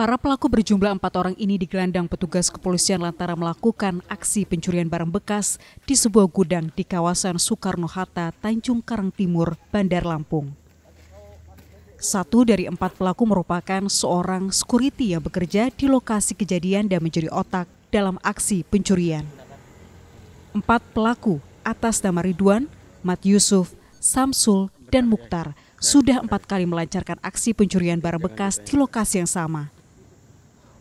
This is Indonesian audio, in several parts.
Para pelaku berjumlah empat orang ini digelandang petugas kepolisian lantaran melakukan aksi pencurian barang bekas di sebuah gudang di kawasan Soekarno-Hatta, Tanjung Karang Timur, Bandar Lampung. Satu dari empat pelaku merupakan seorang security yang bekerja di lokasi kejadian dan menjadi otak dalam aksi pencurian. Empat pelaku atas nama Ridwan, Mat Yusuf, Samsul, dan Mukhtar sudah empat kali melancarkan aksi pencurian barang bekas di lokasi yang sama.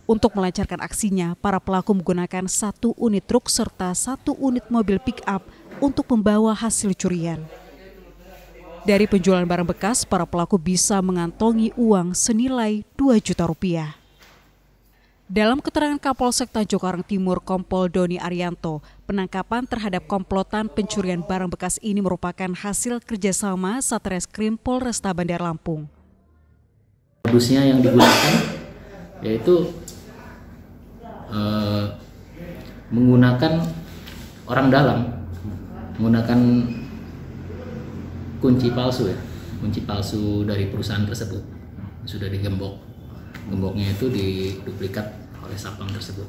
Untuk melancarkan aksinya, para pelaku menggunakan satu unit truk serta satu unit mobil pick-up untuk membawa hasil curian. Dari penjualan barang bekas, para pelaku bisa mengantongi uang senilai 2 juta rupiah. Dalam keterangan Kapolsek Tanjung Karang Timur Kompol Doni Arianto, penangkapan terhadap komplotan pencurian barang bekas ini merupakan hasil kerjasama Satreskrim Polresta Bandar Lampung. Modusnya yang digunakan yaitu Eh, menggunakan orang dalam menggunakan kunci palsu ya kunci palsu dari perusahaan tersebut sudah digembok gemboknya itu diduplikat oleh Sapang tersebut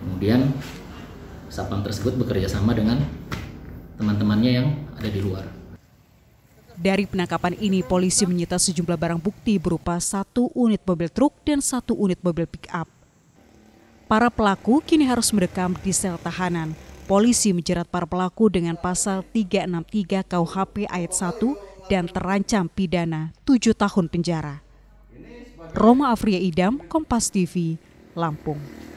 kemudian Sapang tersebut bekerja sama dengan teman-temannya yang ada di luar dari penangkapan ini, polisi menyita sejumlah barang bukti berupa satu unit mobil truk dan satu unit mobil pick-up. Para pelaku kini harus mendekam di sel tahanan. Polisi menjerat para pelaku dengan pasal 363 KUHP ayat 1 dan terancam pidana 7 tahun penjara. Roma Afria Idam, Kompas TV, Lampung.